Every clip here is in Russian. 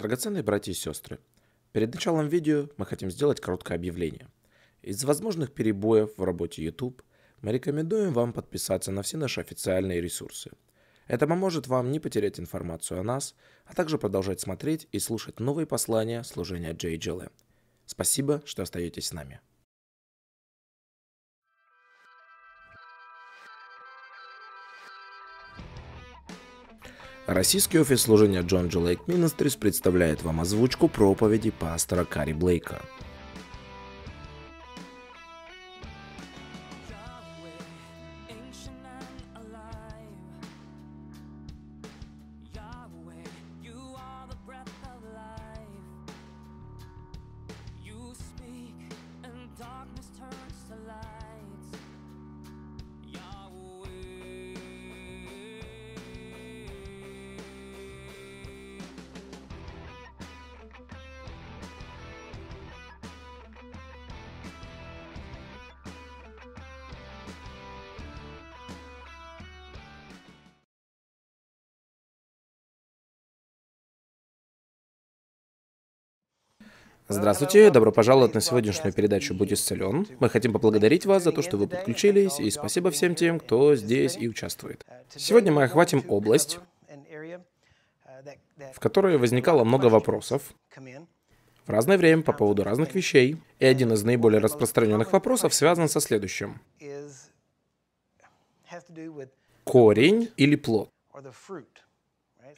Драгоценные братья и сестры, перед началом видео мы хотим сделать короткое объявление. Из возможных перебоев в работе YouTube мы рекомендуем вам подписаться на все наши официальные ресурсы. Это поможет вам не потерять информацию о нас, а также продолжать смотреть и слушать новые послания служения JGL. Спасибо, что остаетесь с нами. Российский офис служения John G. Lake Ministries представляет вам озвучку проповеди пастора Кари Блейка. Здравствуйте, добро пожаловать на сегодняшнюю передачу «Будь исцелен». Мы хотим поблагодарить вас за то, что вы подключились, и спасибо всем тем, кто здесь и участвует. Сегодня мы охватим область, в которой возникало много вопросов в разное время по поводу разных вещей. И один из наиболее распространенных вопросов связан со следующим. Корень или плод?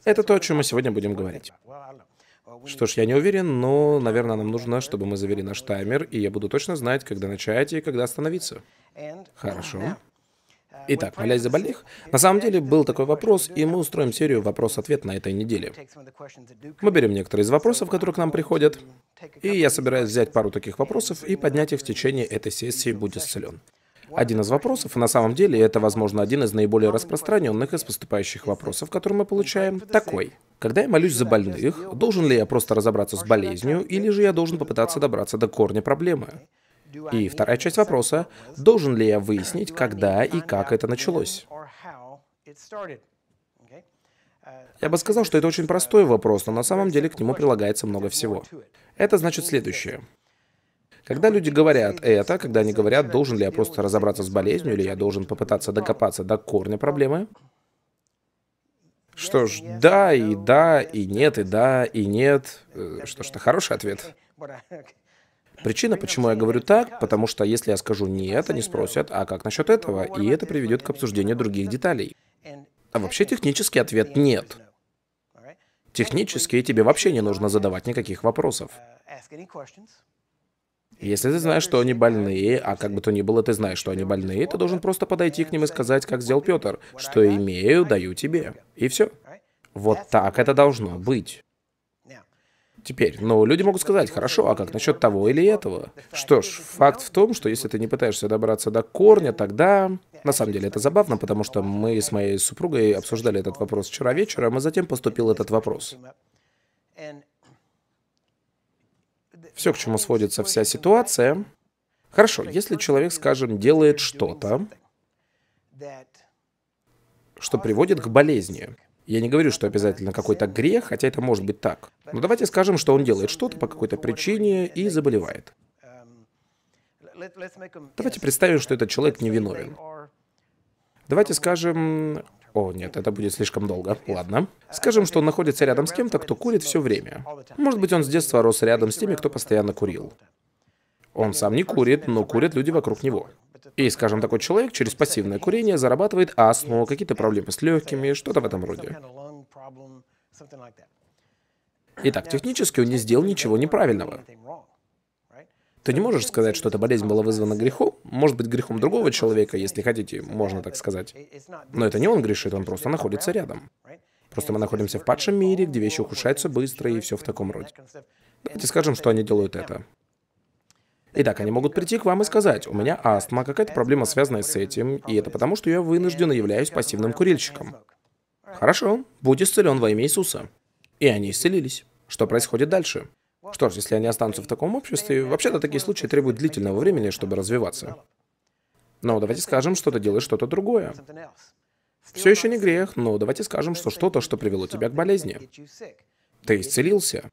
Это то, о чем мы сегодня будем говорить. Что ж, я не уверен, но, наверное, нам нужно, чтобы мы завели наш таймер, и я буду точно знать, когда начать и когда остановиться. Uh, Хорошо. Uh, Итак, молясь за больных, на самом деле был такой вопрос, и мы устроим серию вопрос-ответ на этой неделе. Мы берем некоторые из вопросов, uh, которые к нам приходят, и я собираюсь взять пару таких вопросов и поднять их в течение этой сессии «Будь исцелен». Один из вопросов, и на самом деле это, возможно, один из наиболее распространенных из поступающих вопросов, которые мы получаем, такой. Когда я молюсь за больных, должен ли я просто разобраться с болезнью, или же я должен попытаться добраться до корня проблемы? И вторая часть вопроса, должен ли я выяснить, когда и как это началось? Я бы сказал, что это очень простой вопрос, но на самом деле к нему прилагается много всего. Это значит следующее. Когда люди говорят это, когда они говорят, должен ли я просто разобраться с болезнью, или я должен попытаться докопаться до корня проблемы, что ж, да, и да, и нет, и да, и нет. Э, что ж, это хороший ответ. Причина, почему я говорю так, потому что если я скажу «нет», они спросят «а как насчет этого?» И это приведет к обсуждению других деталей. А вообще технический ответ «нет». Технически тебе вообще не нужно задавать никаких вопросов. Если ты знаешь, что они больные, а как бы то ни было, ты знаешь, что они больные, ты должен просто подойти к ним и сказать, как сделал Петр, что имею, даю тебе. И все. Вот так это должно быть. Теперь, ну, люди могут сказать, хорошо, а как насчет того или этого? Что ж, факт в том, что если ты не пытаешься добраться до корня, тогда... На самом деле это забавно, потому что мы с моей супругой обсуждали этот вопрос вчера вечером, и а затем поступил этот вопрос. Все, к чему сводится вся ситуация. Хорошо, если человек, скажем, делает что-то, что приводит к болезни. Я не говорю, что обязательно какой-то грех, хотя это может быть так. Но давайте скажем, что он делает что-то по какой-то причине и заболевает. Давайте представим, что этот человек невиновен. Давайте скажем, о, нет, это будет слишком долго. Ладно. Скажем, что он находится рядом с кем-то, кто курит все время. Может быть, он с детства рос рядом с теми, кто постоянно курил. Он сам не курит, но курят люди вокруг него. И, скажем, такой человек через пассивное курение зарабатывает астму, какие-то проблемы с легкими, что-то в этом роде. Итак, технически он не сделал ничего неправильного. Ты не можешь сказать, что эта болезнь была вызвана грехом? Может быть, грехом другого человека, если хотите, можно так сказать. Но это не он грешит, он просто находится рядом. Просто мы находимся в падшем мире, где вещи ухудшаются быстро и все в таком роде. Давайте скажем, что они делают это. Итак, они могут прийти к вам и сказать, у меня астма, какая-то проблема, связанная с этим, и это потому, что я вынужденно являюсь пассивным курильщиком. Хорошо, будь исцелен во имя Иисуса. И они исцелились. Что происходит дальше? Что ж, если они останутся в таком обществе, вообще-то такие случаи требуют длительного времени, чтобы развиваться. Но давайте скажем, что ты делаешь что-то другое. Все еще не грех, но давайте скажем, что что-то, что привело тебя к болезни. Ты исцелился.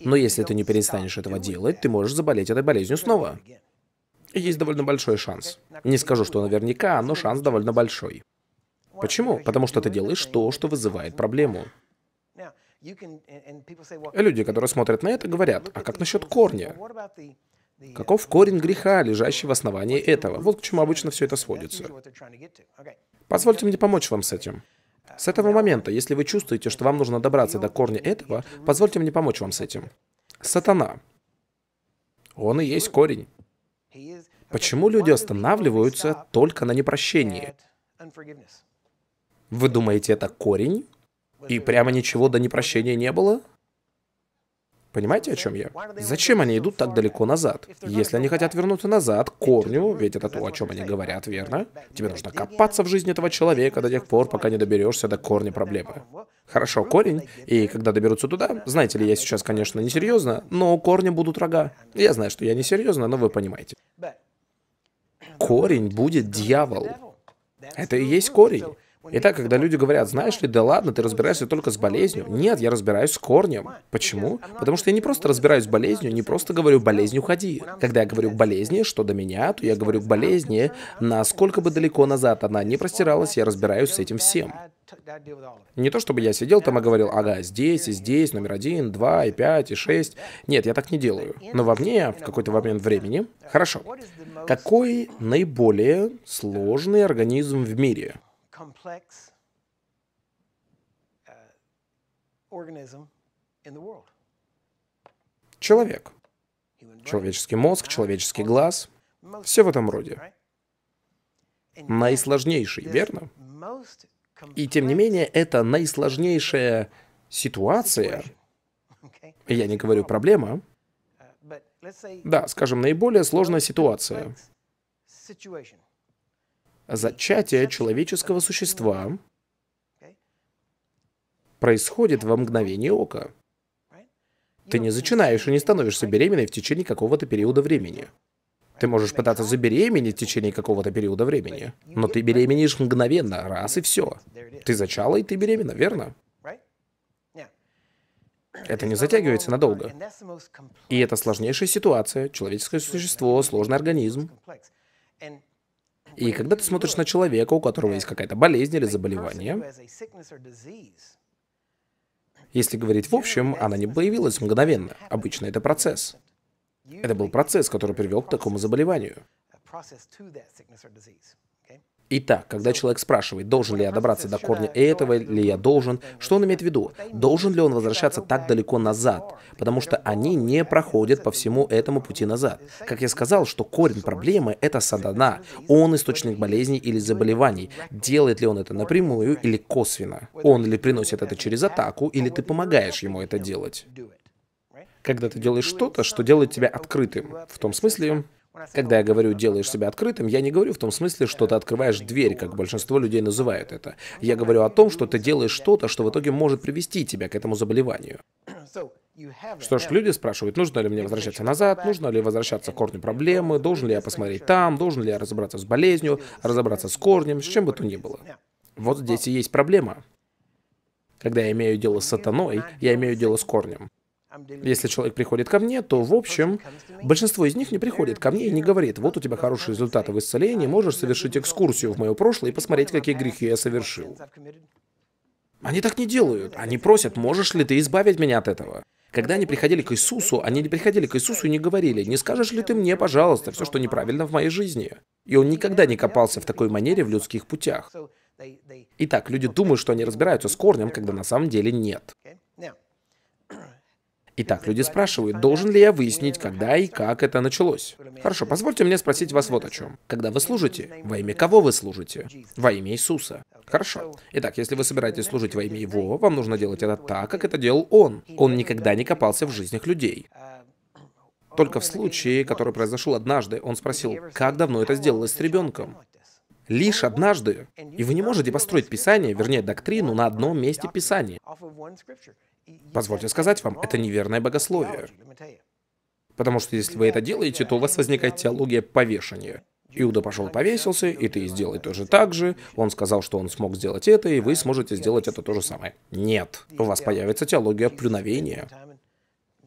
Но если ты не перестанешь этого делать, ты можешь заболеть этой болезнью снова. есть довольно большой шанс. Не скажу, что наверняка, но шанс довольно большой. Почему? Потому что ты делаешь то, что вызывает проблему. Люди, которые смотрят на это, говорят, а как насчет корня? Каков uh, корень греха, лежащий в основании этого? Вот к чему обычно все это сводится. Позвольте мне помочь вам с этим. С uh, этого момента, если вы чувствуете, что вам нужно добраться до корня этого, позвольте мне помочь вам с этим. Сатана. Он и есть корень. Почему люди останавливаются только на непрощении? Вы думаете, это корень? И прямо ничего до непрощения не было? Понимаете, о чем я? Зачем они идут так далеко назад? Если они хотят вернуться назад, к корню, ведь это то, о чем они говорят, верно? Тебе нужно копаться в жизни этого человека до тех пор, пока не доберешься до корня проблемы. Хорошо, корень, и когда доберутся туда, знаете ли, я сейчас, конечно, не серьезно, но у корня будут рога. Я знаю, что я не серьезно, но вы понимаете. Корень будет дьявол. Это и есть корень. Итак, когда люди говорят, знаешь ли, да ладно, ты разбираешься только с болезнью. Нет, я разбираюсь с корнем. Почему? Потому что я не просто разбираюсь с болезнью, не просто говорю «болезнь, уходи». Когда я говорю к «болезни», что до меня, то я говорю к «болезни», насколько бы далеко назад она не простиралась, я разбираюсь с этим всем. Не то чтобы я сидел там и говорил, ага, здесь и здесь, номер один, два, и пять, и шесть. Нет, я так не делаю. Но во мне в какой-то момент времени... Хорошо. Какой наиболее сложный организм в мире? complex uh, Человек. Человеческий мозг, человеческий глаз. Все в этом роде. Наисложнейший, верно? И тем не менее, это наисложнейшая ситуация. Я не говорю проблема. Uh, да, скажем, наиболее сложная ситуация. Зачатие человеческого существа происходит во мгновение ока. Ты не зачинаешь и не становишься беременной в течение какого-то периода времени. Ты можешь пытаться забеременеть в течение какого-то периода времени, но ты беременеешь мгновенно, раз и все. Ты зачала, и ты беременна, верно? Это не затягивается надолго. И это сложнейшая ситуация. Человеческое существо, сложный организм. И когда ты смотришь на человека, у которого есть какая-то болезнь или заболевание, если говорить в общем, она не появилась мгновенно. Обычно это процесс. Это был процесс, который привел к такому заболеванию. Итак, когда человек спрашивает, должен ли я добраться до корня этого, или я должен, что он имеет в виду? Должен ли он возвращаться так далеко назад? Потому что они не проходят по всему этому пути назад. Как я сказал, что корень проблемы — это садана. Он источник болезней или заболеваний. Делает ли он это напрямую или косвенно? Он ли приносит это через атаку, а или ты помогаешь ему это делать? Когда ты делаешь что-то, что делает тебя открытым. В том смысле, когда я говорю «делаешь себя открытым», я не говорю в том смысле, что ты открываешь дверь, как большинство людей называют это. Я говорю о том, что ты делаешь что-то, что в итоге может привести тебя к этому заболеванию. Что ж, люди спрашивают, нужно ли мне возвращаться назад, нужно ли возвращаться к корню проблемы, должен ли я посмотреть там, должен ли я разобраться с болезнью, разобраться с корнем, с чем бы то ни было. Вот здесь и есть проблема. Когда я имею дело с сатаной, я имею дело с корнем. Если человек приходит ко мне, то, в общем, большинство из них не приходит ко мне и не говорит, вот у тебя хорошие результаты в исцелении, можешь совершить экскурсию в мое прошлое и посмотреть, какие грехи я совершил. Они так не делают. Они просят, можешь ли ты избавить меня от этого? Когда они приходили к Иисусу, они не приходили к Иисусу и не говорили, не скажешь ли ты мне, пожалуйста, все, что неправильно в моей жизни? И он никогда не копался в такой манере в людских путях. Итак, люди думают, что они разбираются с корнем, когда на самом деле нет. Итак, люди спрашивают, должен ли я выяснить, когда и как это началось. Хорошо, позвольте мне спросить вас вот о чем. Когда вы служите, во имя кого вы служите? Во имя Иисуса. Хорошо. Итак, если вы собираетесь служить во имя Его, вам нужно делать это так, как это делал Он. Он никогда не копался в жизнях людей. Только в случае, который произошел однажды, он спросил, как давно это сделалось с ребенком? Лишь однажды. И вы не можете построить Писание, вернее, доктрину на одном месте Писания. Позвольте сказать вам, это неверное богословие. Потому что если вы это делаете, то у вас возникает теология повешения. Иуда пошел повесился, и ты сделай тоже так же. Он сказал, что он смог сделать это, и вы сможете сделать это то же самое. Нет. У вас появится теология плюновения.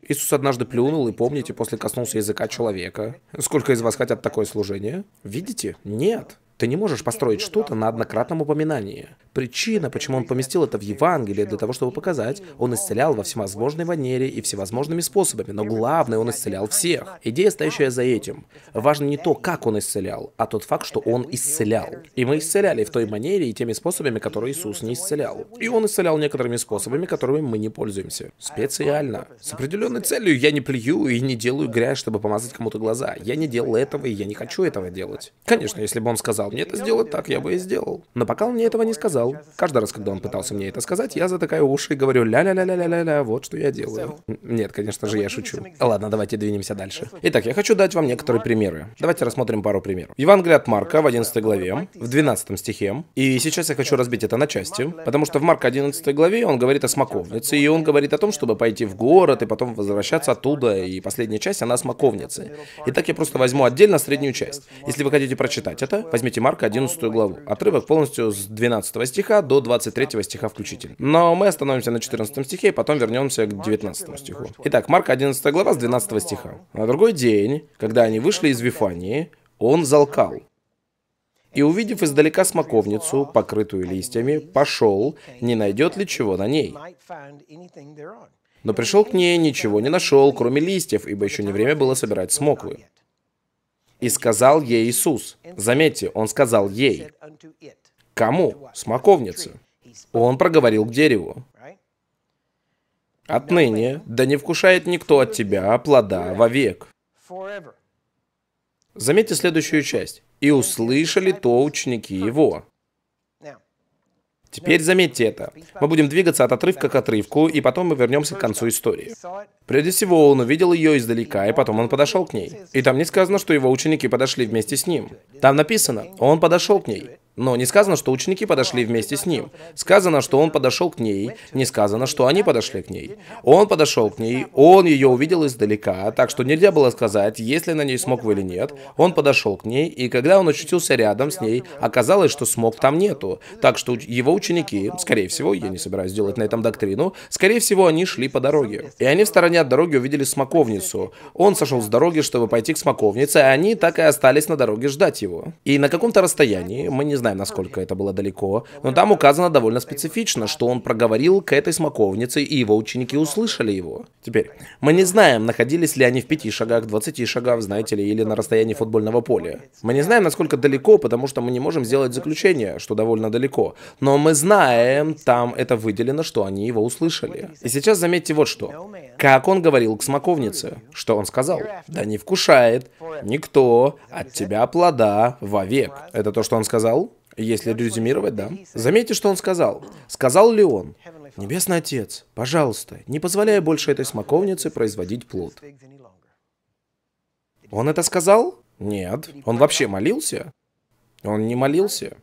Иисус однажды плюнул, и помните, после коснулся языка человека. Сколько из вас хотят такое служение? Видите? Нет. Ты не можешь построить что-то на однократном упоминании. Причина, почему он поместил это в Евангелие, для того, чтобы показать, он исцелял во всевозможной манере и всевозможными способами, но главное, он исцелял всех. Идея, стоящая за этим. Важно не то, как он исцелял, а тот факт, что он исцелял. И мы исцеляли в той манере и теми способами, которые Иисус не исцелял. И он исцелял некоторыми способами, которыми мы не пользуемся. Специально. С определенной целью я не плюю и не делаю грязь, чтобы помазать кому-то глаза. Я не делал этого, и я не хочу этого делать. Конечно, если бы он сказал, сказал мне это сделать так, я бы и сделал. Но пока он мне этого не сказал. Каждый раз, когда он пытался мне это сказать, я затыкаю уши и говорю ля-ля-ля-ля-ля-ля, вот что я делаю. Нет, конечно же, я шучу. Ладно, давайте двинемся дальше. Итак, я хочу дать вам некоторые примеры. Давайте рассмотрим пару примеров. Евангелие от Марка в 11 главе, в 12 стихе. И сейчас я хочу разбить это на части, потому что в Марка 11 главе он говорит о смоковнице, и он говорит о том, чтобы пойти в город и потом возвращаться оттуда, и последняя часть, она смоковницы. Итак, я просто возьму отдельно среднюю часть. Если вы хотите прочитать это, возьмите Марка 11 главу. Отрывок полностью с 12 стиха до 23 стиха включительно. Но мы остановимся на 14 стихе и потом вернемся к 19 стиху. Итак, Марка 11 глава с 12 стиха. На другой день, когда они вышли из Вифании, он залкал. И, увидев издалека смоковницу, покрытую листьями, пошел, не найдет ли чего на ней. Но пришел к ней, ничего не нашел, кроме листьев, ибо еще не время было собирать смоквы. И сказал ей Иисус. Заметьте, он сказал ей. Кому? Смоковнице. Он проговорил к дереву. Отныне, да не вкушает никто от тебя плода вовек. Заметьте следующую часть. «И услышали то ученики его». Теперь заметьте это. Мы будем двигаться от отрывка к отрывку, и потом мы вернемся к концу истории. Прежде всего, он увидел ее издалека, и потом он подошел к ней. И там не сказано, что его ученики подошли вместе с ним. Там написано, он подошел к ней. Но не сказано, что ученики подошли а, вместе с ним. Сказано, что он подошел к ней. Не сказано, что они подошли к ней. Он подошел к ней, он ее увидел издалека, так что нельзя было сказать, если на ней смог или нет. Он подошел к ней, и когда он очутился рядом с ней, оказалось, что смог там нету. Так что его ученики, скорее всего, я не собираюсь делать на этом доктрину, скорее всего, они шли по дороге. И они в стороне от дороги увидели смоковницу. Он сошел с дороги, чтобы пойти к смоковнице, и а они так и остались на дороге ждать его. И на каком-то расстоянии, мы не знаем, знаю, насколько это было далеко, но там указано довольно специфично, что он проговорил к этой смоковнице, и его ученики услышали его. Теперь, мы не знаем, находились ли они в пяти шагах, двадцати шагах, знаете ли, или на расстоянии футбольного поля. Мы не знаем, насколько далеко, потому что мы не можем сделать заключение, что довольно далеко. Но мы знаем, там это выделено, что они его услышали. И сейчас заметьте вот что. Как он говорил к смоковнице? Что он сказал? Да не вкушает никто от тебя плода вовек. Это то, что он сказал? Если резюмировать, да. Заметьте, что он сказал. Сказал ли он? Небесный Отец, пожалуйста, не позволяй больше этой смоковнице производить плод. Он это сказал? Нет. Он вообще молился? Он не молился.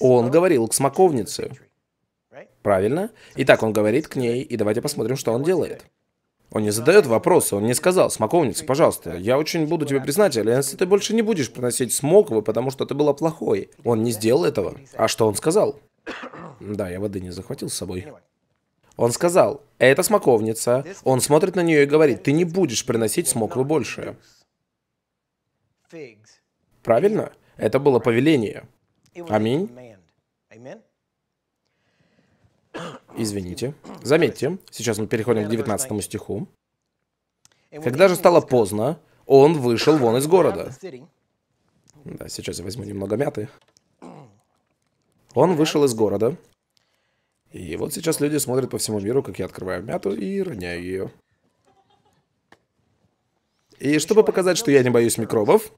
Он говорил к смоковнице. Правильно? Итак, он говорит к ней, и давайте посмотрим, что он делает. Он не задает вопроса, он не сказал, смоковница, пожалуйста, я очень буду тебе признателен, если ты больше не будешь приносить смоковы, потому что ты была плохой. Он не сделал этого. А что он сказал? Да, я воды не захватил с собой. Он сказал, это смоковница. Он смотрит на нее и говорит, ты не будешь приносить смоквы больше. Правильно? Это было повеление. Аминь. Извините. Заметьте, сейчас мы переходим к 19 стиху. Когда же стало поздно, он вышел вон из города. Да, сейчас я возьму немного мяты. Он вышел из города. И вот сейчас люди смотрят по всему миру, как я открываю мяту и роняю ее. И чтобы показать, что я не боюсь микробов...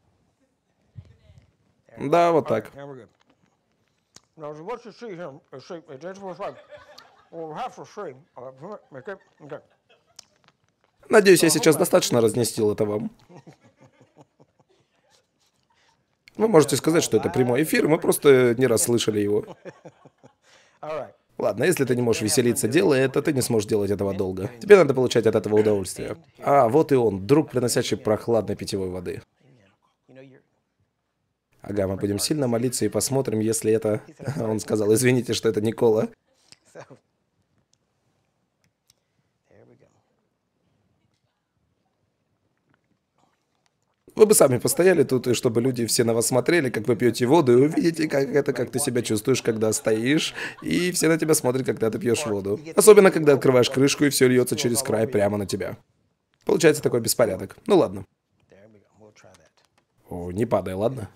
Да, вот так. А, ну, Надеюсь, я сейчас достаточно разнестил это вам. Вы можете сказать, что это прямой эфир, мы просто не раз слышали его. Ладно, если ты не можешь веселиться, делай это, ты не сможешь делать этого долго. Тебе надо получать от этого удовольствие. А, вот и он, друг, приносящий прохладной питьевой воды. Ага, мы будем сильно молиться и посмотрим, если это... Он сказал, извините, что это Никола. Вы бы сами постояли тут, и чтобы люди все на вас смотрели, как вы пьете воду, и увидите, как это, как ты себя чувствуешь, когда стоишь, и все на тебя смотрят, когда ты пьешь воду. Особенно, когда открываешь крышку, и все льется через край прямо на тебя. Получается такой беспорядок. Ну ладно. О, не падай, ладно?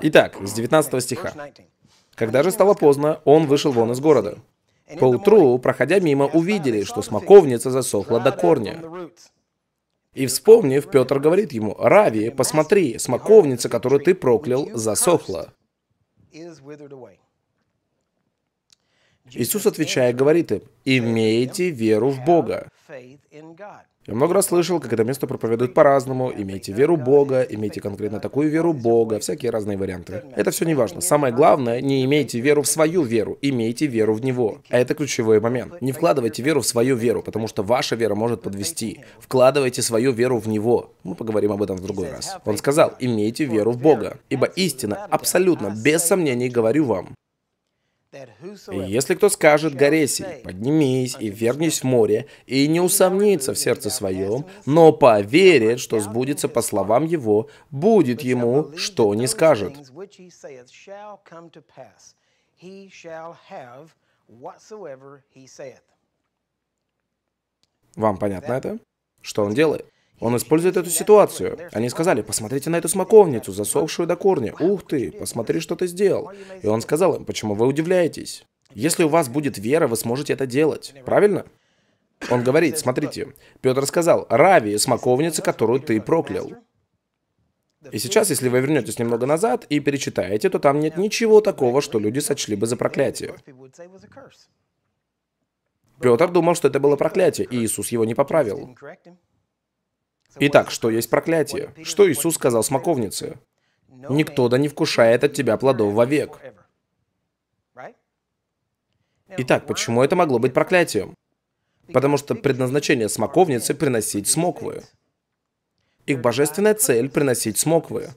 Итак, с 19 стиха. Когда же стало поздно, он вышел вон из города. Поутру, проходя мимо, увидели, что смоковница засохла до корня. И вспомнив, Петр говорит ему, «Рави, посмотри, смоковница, которую ты проклял, засохла». Иисус, отвечая, говорит им, «Имейте веру в Бога». Я много раз слышал, как это место проповедуют по-разному. Имейте веру Бога, имейте конкретно такую веру Бога, всякие разные варианты. Это все не важно. Самое главное, не имейте веру в свою веру, имейте веру в Него. А это ключевой момент. Не вкладывайте веру в свою веру, потому что ваша вера может подвести. Вкладывайте свою веру в Него. Мы поговорим об этом в другой раз. Он сказал, имейте веру в Бога, ибо истина абсолютно, без сомнений, говорю вам, и если кто скажет Горесий, поднимись и вернись в море, и не усомнится в сердце своем, но поверит, что сбудется по словам его, будет ему, что не скажет. Вам понятно это? Что он делает? Он использует эту ситуацию. Они сказали, посмотрите на эту смоковницу, засохшую до корня. Ух ты, посмотри, что ты сделал. И он сказал им, почему вы удивляетесь? Если у вас будет вера, вы сможете это делать. Правильно? Он говорит, смотрите, Петр сказал, Рави, смоковница, которую ты проклял. И сейчас, если вы вернетесь немного назад и перечитаете, то там нет ничего такого, что люди сочли бы за проклятие. Петр думал, что это было проклятие, и Иисус его не поправил. Итак, что есть проклятие? Что Иисус сказал смоковнице? Никто да не вкушает от тебя плодов вовек. Итак, почему это могло быть проклятием? Потому что предназначение смоковницы — приносить смоквы. Их божественная цель — приносить смоквы.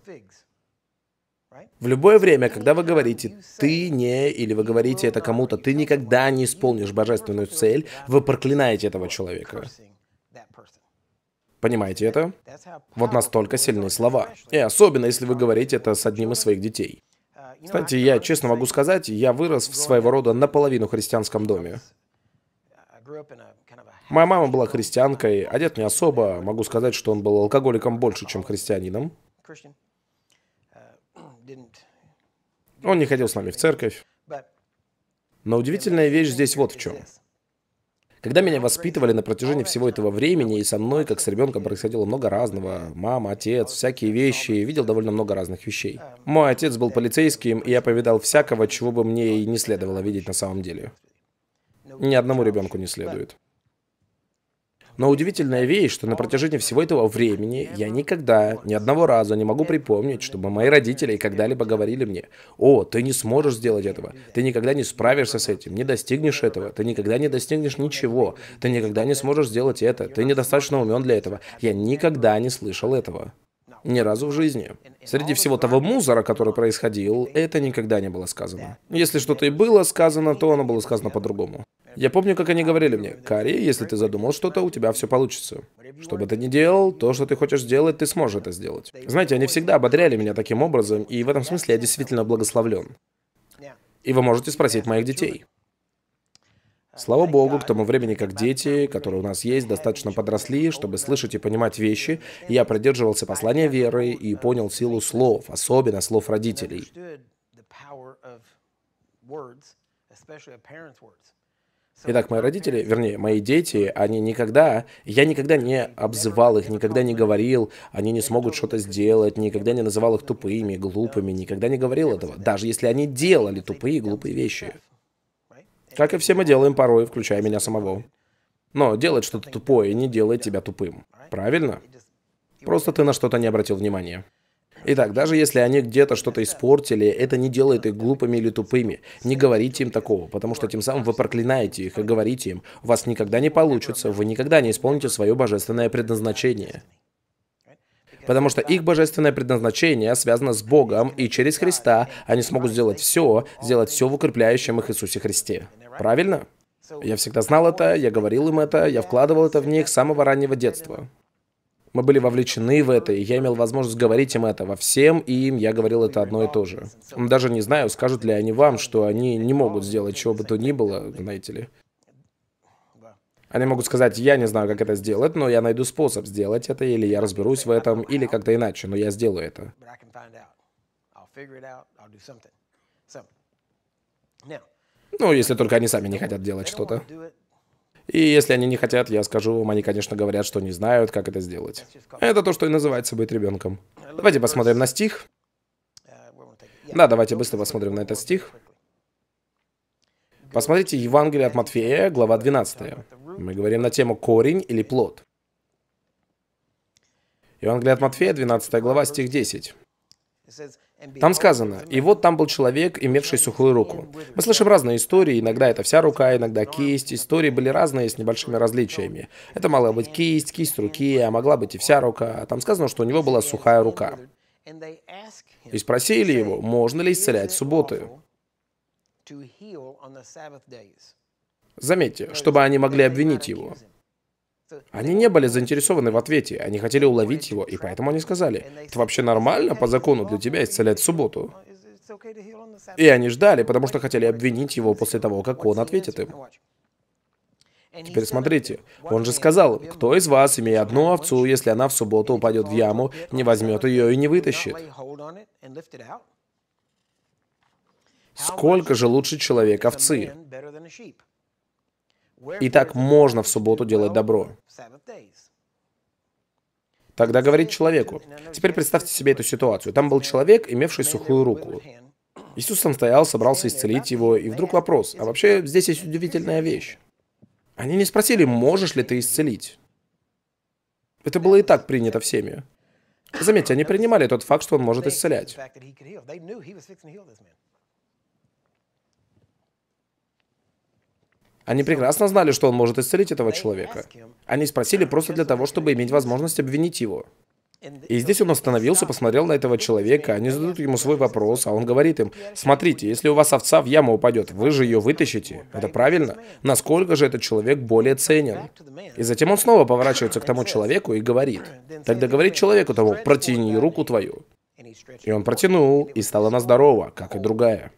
В любое время, когда вы говорите «ты не» или вы говорите это кому-то, ты никогда не исполнишь божественную цель, вы проклинаете этого человека. Понимаете это? Вот настолько сильные слова. И особенно, если вы говорите это с одним из своих детей. Uh, Кстати, я честно могу сказать, я вырос в своего рода наполовину христианском доме. Моя мама была христианкой, одет не особо. Могу сказать, что он был алкоголиком больше, чем христианином. Uh, он не ходил с нами в церковь. Но удивительная вещь здесь вот в чем. Когда меня воспитывали на протяжении всего этого времени, и со мной, как с ребенком, происходило много разного. Мама, отец, всякие вещи. Видел довольно много разных вещей. Мой отец был полицейским, и я повидал всякого, чего бы мне и не следовало видеть на самом деле. Ни одному ребенку не следует. Но удивительная вещь, что на протяжении всего этого времени я никогда, ни одного раза не могу припомнить, чтобы мои родители когда-либо говорили мне, «О, ты не сможешь сделать этого, ты никогда не справишься с этим, не достигнешь этого, ты никогда не достигнешь ничего, ты никогда не сможешь сделать это, ты недостаточно умен для этого». Я никогда не слышал этого. Ни разу в жизни. Среди всего того мусора, который происходил, это никогда не было сказано. Если что-то и было сказано, то оно было сказано по-другому. Я помню, как они говорили мне, Кари, если ты задумал что-то, у тебя все получится. Что бы ты ни делал, то, что ты хочешь сделать, ты сможешь это сделать. Знаете, они всегда ободряли меня таким образом, и в этом смысле я действительно благословлен. И вы можете спросить моих детей. Слава богу, к тому времени, как дети, которые у нас есть, достаточно подросли, чтобы слышать и понимать вещи, я придерживался послания веры и понял силу слов, особенно слов родителей. Итак, мои родители, вернее, мои дети, они никогда, я никогда не обзывал их, никогда не говорил, они не смогут что-то сделать, никогда не называл их тупыми, глупыми, никогда не говорил этого, даже если они делали тупые и глупые вещи. Как и все мы делаем порой, включая меня самого. Но делать что-то тупое не делает тебя тупым. Правильно? Просто ты на что-то не обратил внимания. Итак, даже если они где-то что-то испортили, это не делает их глупыми или тупыми. Не говорите им такого, потому что тем самым вы проклинаете их и говорите им, у вас никогда не получится, вы никогда не исполните свое божественное предназначение. Потому что их божественное предназначение связано с Богом, и через Христа они смогут сделать все, сделать все в укрепляющем их Иисусе Христе. Правильно? Я всегда знал это, я говорил им это, я вкладывал это в них с самого раннего детства. Мы были вовлечены в это, и я имел возможность говорить им это. Во всем и им я говорил это одно и то же. Даже не знаю, скажут ли они вам, что они не могут сделать чего бы то ни было, знаете ли. Они могут сказать, я не знаю, как это сделать, но я найду способ сделать это, или я разберусь в этом, или как-то иначе, но я сделаю это. Ну, если только они сами не хотят делать что-то. И если они не хотят, я скажу им, они, конечно, говорят, что не знают, как это сделать. Это то, что и называется быть ребенком. Давайте посмотрим на стих. Да, давайте быстро посмотрим на этот стих. Посмотрите Евангелие от Матфея, глава 12. Мы говорим на тему корень или плод. Евангелие от Матфея, 12 глава, стих 10. Там сказано, и вот там был человек, имевший сухую руку. Мы слышим разные истории, иногда это вся рука, иногда кисть. Истории были разные, с небольшими различиями. Это могла быть кисть, кисть руки, а могла быть и вся рука. Там сказано, что у него была сухая рука. И спросили его, можно ли исцелять в субботы. Заметьте, чтобы они могли обвинить его. Они не были заинтересованы в ответе, они хотели уловить его, и поэтому они сказали, «Это вообще нормально по закону для тебя исцелять в субботу?» И они ждали, потому что хотели обвинить его после того, как он ответит им. Теперь смотрите, он же сказал, кто из вас, имея одну овцу, если она в субботу упадет в яму, не возьмет ее и не вытащит? Сколько же лучше человек овцы? И так можно в субботу делать добро. Тогда говорит человеку. Теперь представьте себе эту ситуацию. Там был человек, имевший сухую руку. Иисус там стоял, собрался исцелить его, и вдруг вопрос. А вообще здесь есть удивительная вещь. Они не спросили, можешь ли ты исцелить. Это было и так принято всеми. Заметьте, они принимали тот факт, что он может исцелять. Они прекрасно знали, что он может исцелить этого человека. Они спросили просто для того, чтобы иметь возможность обвинить его. И здесь он остановился, посмотрел на этого человека, они задают ему свой вопрос, а он говорит им, смотрите, если у вас овца в яму упадет, вы же ее вытащите. Это правильно? Насколько же этот человек более ценен? И затем он снова поворачивается к тому человеку и говорит, тогда говорит человеку тому, протяни руку твою. И он протянул, и стала она здорова, как и другая.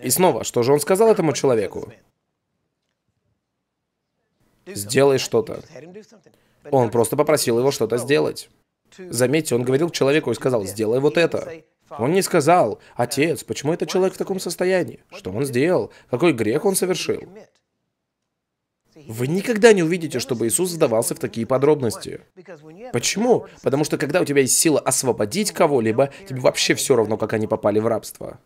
И снова, что же он сказал этому человеку? Сделай что-то. Он просто попросил его что-то сделать. Заметьте, он говорил человеку и сказал, сделай вот это. Он не сказал, отец, почему этот человек в таком состоянии? Что он сделал? Какой грех он совершил? Вы никогда не увидите, чтобы Иисус задавался в такие подробности. Почему? Потому что когда у тебя есть сила освободить кого-либо, тебе вообще все равно, как они попали в рабство.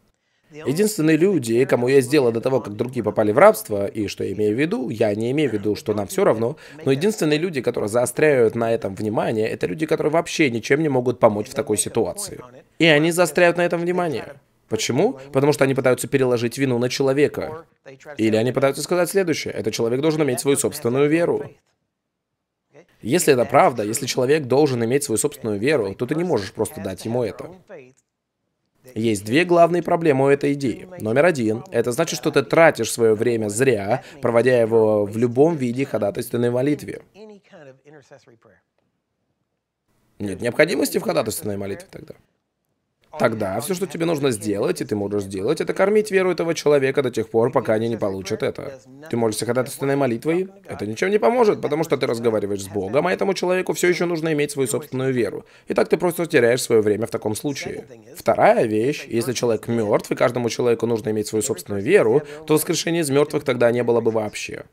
Единственные люди, кому я сделал до того, как другие попали в рабство, и что я имею в виду, я не имею в виду, что нам все равно, но единственные люди, которые заостряют на этом внимание, это люди, которые вообще ничем не могут помочь в такой ситуации. И они заостряют на этом внимание. Почему? Потому что они пытаются переложить вину на человека. Или они пытаются сказать следующее. Этот человек должен иметь свою собственную веру. Если это правда, если человек должен иметь свою собственную веру, то ты не можешь просто дать ему это. Есть две главные проблемы у этой идеи. Номер один – это значит, что ты тратишь свое время зря, проводя его в любом виде ходатайственной молитве. Нет необходимости в ходатайственной молитве тогда. Тогда все, что тебе нужно сделать, и ты можешь сделать, это кормить веру этого человека до тех пор, пока они не получат это. Ты молишься ходатайственной молитвой, это ничем не поможет, потому что ты разговариваешь с Богом, а этому человеку все еще нужно иметь свою собственную веру. И так ты просто теряешь свое время в таком случае. Вторая вещь, если человек мертв, и каждому человеку нужно иметь свою собственную веру, то воскрешение из мертвых тогда не было бы вообще.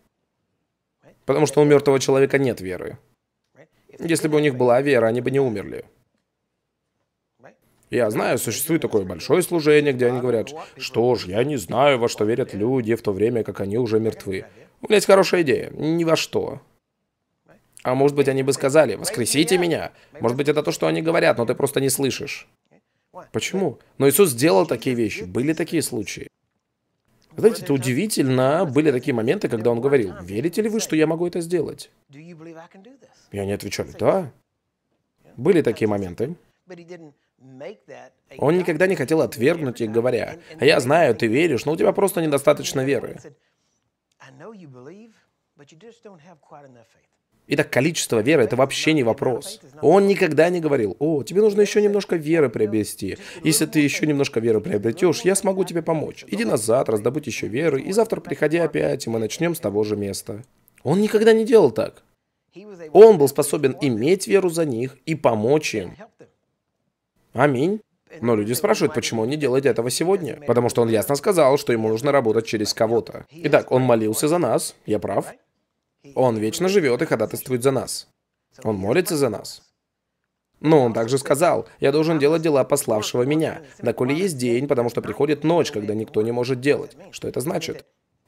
Потому что у мертвого человека нет веры. Если бы у них была вера, они бы не умерли. Я знаю, существует такое большое служение, где они говорят, что ж, я не знаю, во что верят люди в то время, как они уже мертвы. У меня есть хорошая идея. Ни во что. А может быть, они бы сказали, воскресите меня. Может быть, это то, что они говорят, но ты просто не слышишь. Почему? Но Иисус сделал такие вещи. Были такие случаи. Знаете, это удивительно. Были такие моменты, когда он говорил, верите ли вы, что я могу это сделать? И они отвечали, да. Были такие моменты. Он никогда не хотел отвергнуть их, говоря, я знаю, ты веришь, но у тебя просто недостаточно веры». Итак, количество веры — это вообще не вопрос. Он никогда не говорил, «О, тебе нужно еще немножко веры приобрести. Если ты еще немножко веры приобретешь, я смогу тебе помочь. Иди назад, раздобудь еще веры, и завтра приходи опять, и мы начнем с того же места». Он никогда не делал так. Он был способен иметь веру за них и помочь им. Аминь. Но э, люди ну, спрашивают, почему он не делает этого сегодня? Потому что он ясно сказал, что ему нужно работать через кого-то. Итак, он молился за нас, я прав. Он вечно живет и ходатайствует за нас. Он молится за нас. Но он также сказал, я должен а делать дела пославшего меня, доколе есть день, потому что а приходит ночь, когда никто не может делать. Что это значит?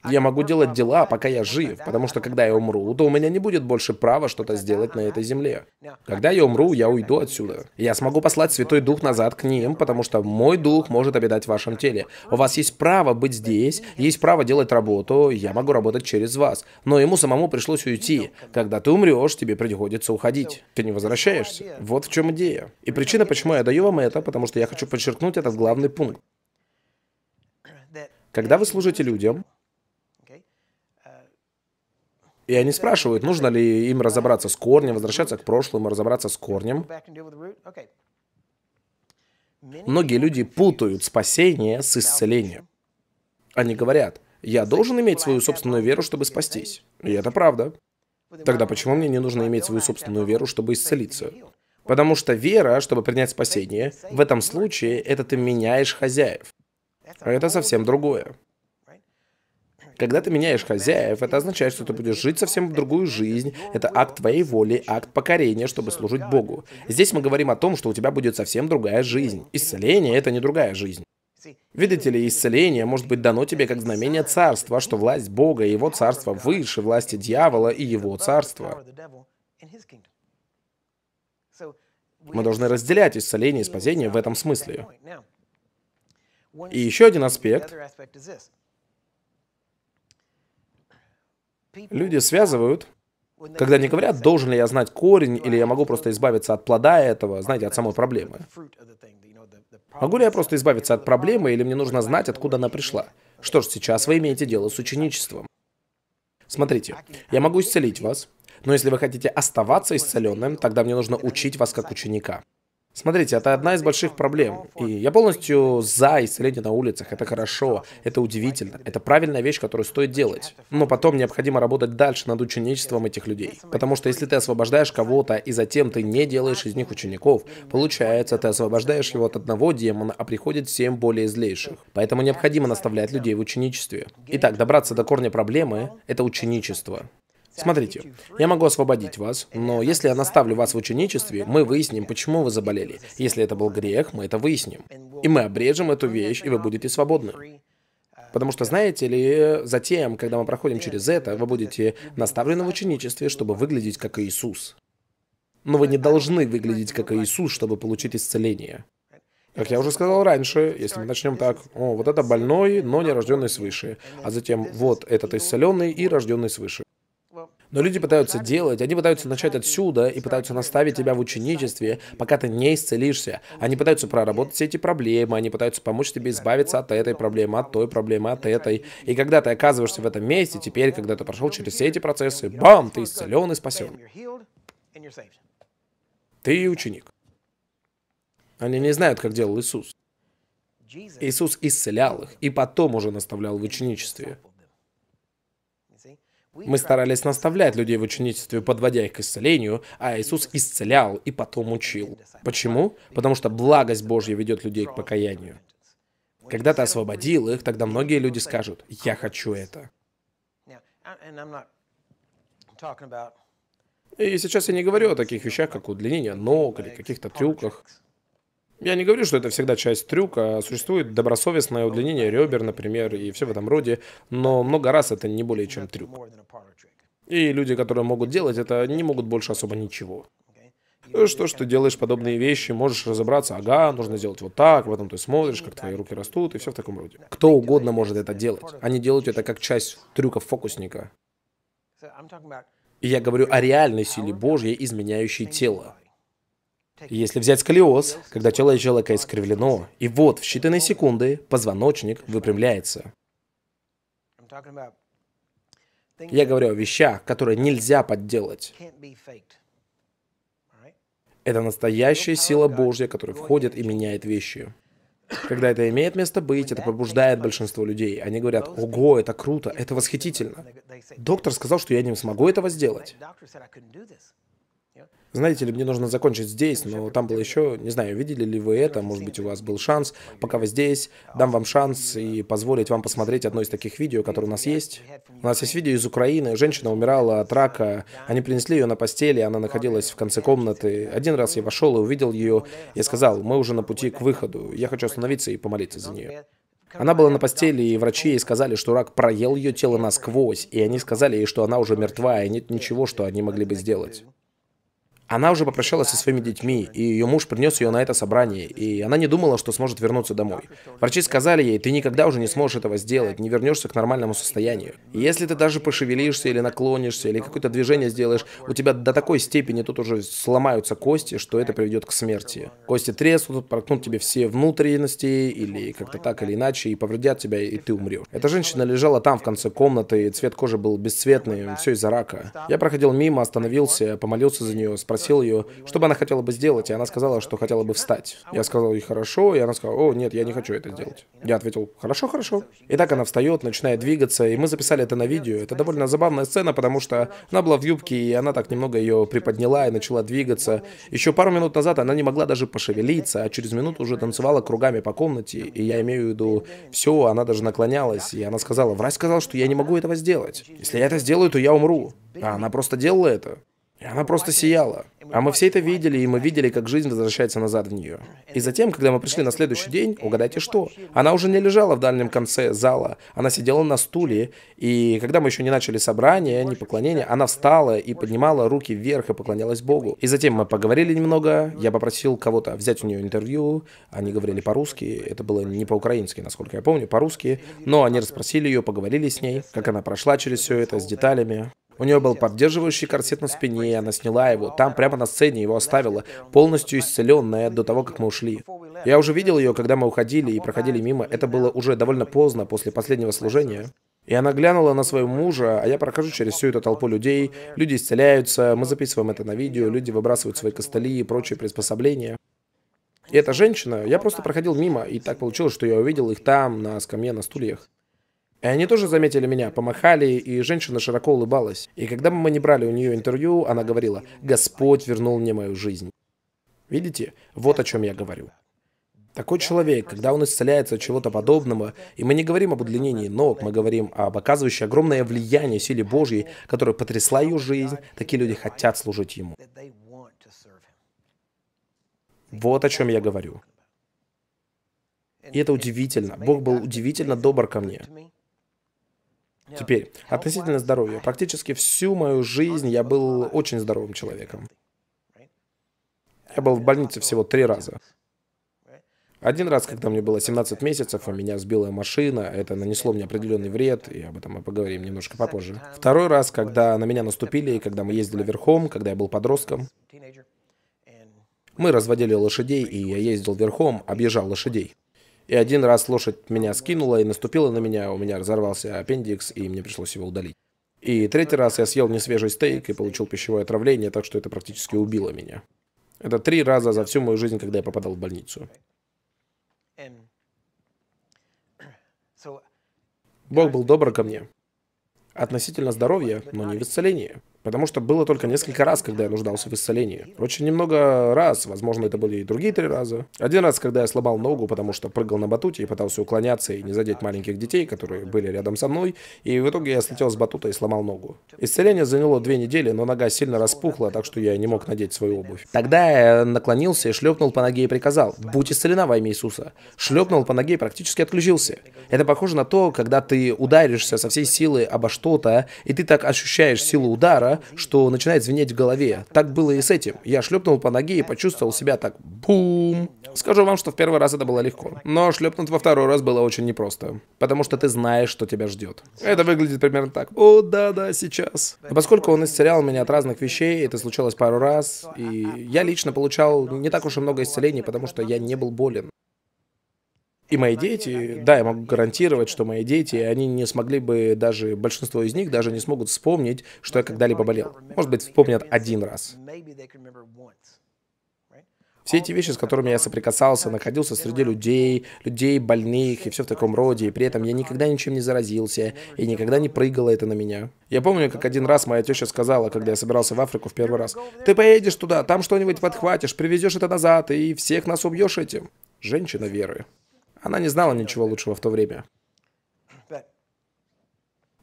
А я могу делать дела, пока я жив, потому что когда я умру, то у меня не будет больше права что-то сделать на этой земле. Когда я умру, я уйду отсюда. Я смогу послать Святой Дух назад к ним, потому что мой Дух может обитать в вашем теле. У вас есть право быть здесь, есть право делать работу, я могу работать через вас. Но ему самому пришлось уйти. Когда ты умрешь, тебе приходится уходить. Ты не возвращаешься. Вот в чем идея. И причина, почему я даю вам это, потому что я хочу подчеркнуть этот главный пункт. Когда вы служите людям, и они спрашивают, нужно ли им разобраться с корнем, возвращаться к прошлому, разобраться с корнем. Многие люди путают спасение с исцелением. Они говорят, я должен иметь свою собственную веру, чтобы спастись. И это правда. Тогда почему мне не нужно иметь свою собственную веру, чтобы исцелиться? Потому что вера, чтобы принять спасение, в этом случае это ты меняешь хозяев. А это совсем другое. Когда ты меняешь хозяев, это означает, что ты будешь жить совсем в другую жизнь. Это акт твоей воли, акт покорения, чтобы служить Богу. Здесь мы говорим о том, что у тебя будет совсем другая жизнь. Исцеление — это не другая жизнь. Видите ли, исцеление может быть дано тебе как знамение царства, что власть Бога и его царство выше власти дьявола и его царства. Мы должны разделять исцеление и спасение в этом смысле. И еще один аспект Люди связывают, когда они говорят, должен ли я знать корень, или я могу просто избавиться от плода этого, знаете, от самой проблемы. Могу ли я просто избавиться от проблемы, или мне нужно знать, откуда она пришла? Что ж, сейчас вы имеете дело с ученичеством. Смотрите, я могу исцелить вас, но если вы хотите оставаться исцеленным, тогда мне нужно учить вас как ученика. Смотрите, это одна из больших проблем. И я полностью за исцеление на улицах. Это хорошо, это удивительно. Это правильная вещь, которую стоит делать. Но потом необходимо работать дальше над ученичеством этих людей. Потому что если ты освобождаешь кого-то, и затем ты не делаешь из них учеников, получается, ты освобождаешь его от одного демона, а приходит семь более злейших. Поэтому необходимо наставлять людей в ученичестве. Итак, добраться до корня проблемы — это ученичество. Смотрите, я могу освободить вас, но если я наставлю вас в ученичестве, мы выясним, почему вы заболели. Если это был грех, мы это выясним. И мы обрежем эту вещь, и вы будете свободны. Потому что, знаете ли, затем, когда мы проходим через это, вы будете наставлены в ученичестве, чтобы выглядеть как Иисус. Но вы не должны выглядеть как Иисус, чтобы получить исцеление. Как я уже сказал раньше, если мы начнем так, о, вот это больной, но не рожденный свыше, а затем вот этот исцеленный и рожденный свыше. Но люди пытаются делать, они пытаются начать отсюда и пытаются наставить тебя в ученичестве, пока ты не исцелишься. Они пытаются проработать все эти проблемы, они пытаются помочь тебе избавиться от этой проблемы, от той проблемы, от этой. И когда ты оказываешься в этом месте, теперь, когда ты прошел через все эти процессы, бам, ты исцелен и спасен. Ты ученик. Они не знают, как делал Иисус. Иисус исцелял их и потом уже наставлял в ученичестве. Мы старались наставлять людей в ученичестве, подводя их к исцелению, а Иисус исцелял и потом учил. Почему? Потому что благость Божья ведет людей к покаянию. Когда ты освободил их, тогда многие люди скажут, я хочу это. И сейчас я не говорю о таких вещах, как удлинение ног или каких-то трюках. Я не говорю, что это всегда часть трюка. А существует добросовестное удлинение ребер, например, и все в этом роде, но много раз это не более чем трюк. И люди, которые могут делать это, не могут больше особо ничего. Что ж, ты делаешь подобные вещи, можешь разобраться, ага, нужно сделать вот так, в этом ты смотришь, как твои руки растут и все в таком роде. Кто угодно может это делать. Они делают это как часть трюков фокусника. И я говорю о реальной силе Божьей, изменяющей тело. Если взять сколиоз, когда тело человека искривлено, и вот в считанные секунды позвоночник выпрямляется. Я говорю о вещах, которые нельзя подделать. Это настоящая сила Божья, которая входит и меняет вещи. Когда это имеет место быть, это пробуждает большинство людей. Они говорят, ого, это круто, это восхитительно. Доктор сказал, что я не смогу этого сделать. Знаете ли, мне нужно закончить здесь, но там было еще, не знаю, видели ли вы это, может быть, у вас был шанс. Пока вы здесь, дам вам шанс и позволить вам посмотреть одно из таких видео, которое у нас есть. У нас есть видео из Украины. Женщина умирала от рака. Они принесли ее на постели, она находилась в конце комнаты. Один раз я вошел и увидел ее. Я сказал, мы уже на пути к выходу. Я хочу остановиться и помолиться за нее. Она была на постели, и врачи ей сказали, что рак проел ее тело насквозь, и они сказали ей, что она уже мертва, и нет ничего, что они могли бы сделать. Она уже попрощалась со своими детьми, и ее муж принес ее на это собрание, и она не думала, что сможет вернуться домой. Врачи сказали ей, ты никогда уже не сможешь этого сделать, не вернешься к нормальному состоянию. если ты даже пошевелишься или наклонишься, или какое-то движение сделаешь, у тебя до такой степени тут уже сломаются кости, что это приведет к смерти. Кости треснут, проткнут тебе все внутренности, или как-то так или иначе, и повредят тебя, и ты умрешь. Эта женщина лежала там в конце комнаты, цвет кожи был бесцветный, все из-за рака. Я проходил мимо, остановился, помолился за нее, спросил, спросил ее, что бы она хотела бы сделать, и она сказала, что хотела бы встать. Я сказал ей хорошо, и она сказала, о, нет, я не хочу это делать. Я ответил, хорошо, хорошо. И так она встает, начинает двигаться, и мы записали это на видео. Это довольно забавная сцена, потому что она была в юбке, и она так немного ее приподняла и начала двигаться. Еще пару минут назад она не могла даже пошевелиться, а через минуту уже танцевала кругами по комнате, и я имею в виду все, она даже наклонялась, и она сказала, врач сказал, что я не могу этого сделать. Если я это сделаю, то я умру. А она просто делала это. И она просто сияла. А мы все это видели, и мы видели, как жизнь возвращается назад в нее. И затем, когда мы пришли на следующий день, угадайте что? Она уже не лежала в дальнем конце зала, она сидела на стуле, и когда мы еще не начали собрание, не поклонение, она встала и поднимала руки вверх и поклонялась Богу. И затем мы поговорили немного, я попросил кого-то взять у нее интервью, они говорили по-русски, это было не по-украински, насколько я помню, по-русски, но они расспросили ее, поговорили с ней, как она прошла через все это с деталями. У нее был поддерживающий корсет на спине, и она сняла его. Там, прямо на сцене, его оставила, полностью исцеленная до того, как мы ушли. Я уже видел ее, когда мы уходили и проходили мимо. Это было уже довольно поздно, после последнего служения. И она глянула на своего мужа, а я прохожу через всю эту толпу людей. Люди исцеляются, мы записываем это на видео, люди выбрасывают свои костыли и прочие приспособления. И эта женщина, я просто проходил мимо, и так получилось, что я увидел их там, на скамье, на стульях. И они тоже заметили меня, помахали, и женщина широко улыбалась. И когда мы не брали у нее интервью, она говорила, «Господь вернул мне мою жизнь». Видите? Вот о чем я говорю. Такой человек, когда он исцеляется от чего-то подобного, и мы не говорим об удлинении ног, мы говорим об оказывающей огромное влияние силе Божьей, которая потрясла ее жизнь, такие люди хотят служить Ему. Вот о чем я говорю. И это удивительно. Бог был удивительно добр ко мне. Теперь, относительно здоровья. Практически всю мою жизнь я был очень здоровым человеком. Я был в больнице всего три раза. Один раз, когда мне было 17 месяцев, у меня сбила машина, это нанесло мне определенный вред, и об этом мы поговорим немножко попозже. Второй раз, когда на меня наступили, и когда мы ездили верхом, когда я был подростком. Мы разводили лошадей, и я ездил верхом, объезжал лошадей. И один раз лошадь меня скинула и наступила на меня, у меня разорвался аппендикс, и мне пришлось его удалить. И третий раз я съел несвежий стейк и получил пищевое отравление, так что это практически убило меня. Это три раза за всю мою жизнь, когда я попадал в больницу. Бог был добр ко мне. Относительно здоровья, но не в исцелении. Потому что было только несколько раз, когда я нуждался в исцелении. Очень немного раз, возможно, это были и другие три раза. Один раз, когда я сломал ногу, потому что прыгал на батуте и пытался уклоняться и не задеть маленьких детей, которые были рядом со мной, и в итоге я слетел с батута и сломал ногу. Исцеление заняло две недели, но нога сильно распухла, так что я не мог надеть свою обувь. Тогда я наклонился и шлепнул по ноге и приказал, будь исцелена во имя Иисуса. Шлепнул по ноге и практически отключился. Это похоже на то, когда ты ударишься со всей силы обо что-то, и ты так ощущаешь силу удара, что начинает звенеть в голове. Так было и с этим. Я шлепнул по ноге и почувствовал себя так бум. Скажу вам, что в первый раз это было легко. Но шлепнуть во второй раз было очень непросто. Потому что ты знаешь, что тебя ждет. Это выглядит примерно так. О, да-да, сейчас. Но поскольку он исцелял меня от разных вещей, это случалось пару раз, и я лично получал не так уж и много исцелений, потому что я не был болен. И мои дети, да, я могу гарантировать, что мои дети, они не смогли бы, даже большинство из них даже не смогут вспомнить, что я когда-либо болел. Может быть, вспомнят один раз. Все эти вещи, с которыми я соприкасался, находился среди людей, людей больных и все в таком роде, и при этом я никогда ничем не заразился, и никогда не прыгало это на меня. Я помню, как один раз моя теща сказала, когда я собирался в Африку в первый раз, «Ты поедешь туда, там что-нибудь подхватишь, привезешь это назад, и всех нас убьешь этим». Женщина веры. Она не знала ничего лучшего в то время.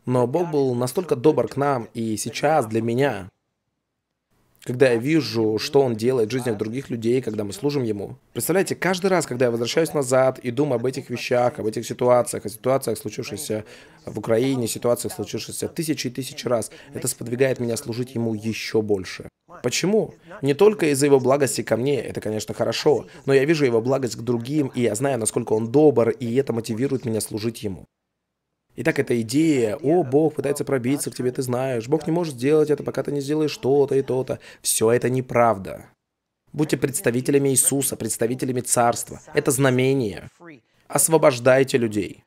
Но Бог был настолько добр к нам и сейчас для меня. Когда я вижу, что Он делает в жизнях других людей, когда мы служим Ему. Представляете, каждый раз, когда я возвращаюсь назад и думаю об этих вещах, об этих ситуациях, о ситуациях, случившихся в Украине, ситуациях, случившихся тысячи и тысячи раз, это сподвигает меня служить Ему еще больше. Почему? Не только из-за его благости ко мне, это, конечно, хорошо, но я вижу его благость к другим, и я знаю, насколько он добр, и это мотивирует меня служить ему. Итак, эта идея, о, Бог пытается пробиться к тебе, ты знаешь, Бог не может сделать это, пока ты не сделаешь то-то и то-то. Все это неправда. Будьте представителями Иисуса, представителями Царства. Это знамение. Освобождайте людей.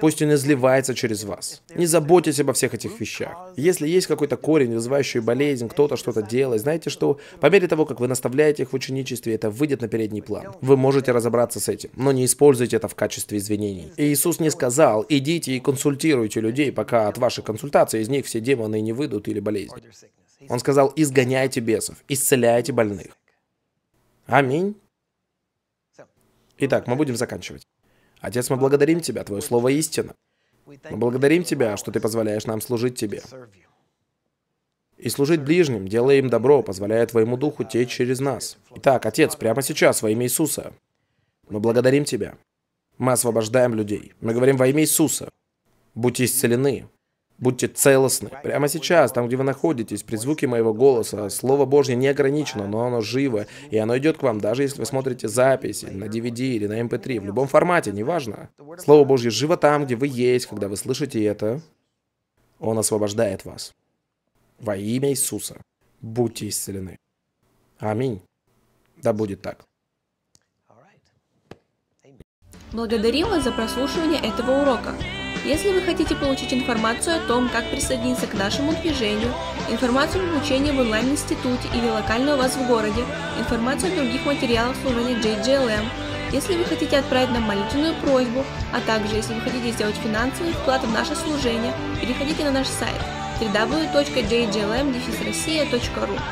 Пусть он изливается через вас. Не заботьтесь обо всех этих вещах. Если есть какой-то корень, вызывающий болезнь, кто-то что-то делает, знаете что? По мере того, как вы наставляете их в ученичестве, это выйдет на передний план. Вы можете разобраться с этим, но не используйте это в качестве извинений. И Иисус не сказал, идите и консультируйте людей, пока от вашей консультации из них все демоны не выйдут или болезни. Он сказал, изгоняйте бесов, исцеляйте больных. Аминь. Итак, мы будем заканчивать. Отец, мы благодарим Тебя, Твое Слово истина. Мы благодарим Тебя, что Ты позволяешь нам служить Тебе. И служить ближним, делая им добро, позволяя Твоему Духу течь через нас. Итак, Отец, прямо сейчас, во имя Иисуса, мы благодарим Тебя. Мы освобождаем людей. Мы говорим во имя Иисуса. Будьте исцелены. Будьте целостны. Прямо сейчас, там, где вы находитесь, при звуке моего голоса, Слово Божье не ограничено, но оно живо, и оно идет к вам, даже если вы смотрите записи на DVD или на MP3, в любом формате, неважно. Слово Божье живо там, где вы есть, когда вы слышите это. Он освобождает вас. Во имя Иисуса будьте исцелены. Аминь. Да будет так. Благодарим вас за прослушивание этого урока. Если вы хотите получить информацию о том, как присоединиться к нашему движению, информацию об обучении в онлайн-институте или локально у вас в городе, информацию о других материалах служения JGLM, если вы хотите отправить нам молитвенную просьбу, а также если вы хотите сделать финансовые вклады в наше служение, переходите на наш сайт wwwjglm www.jglm.ru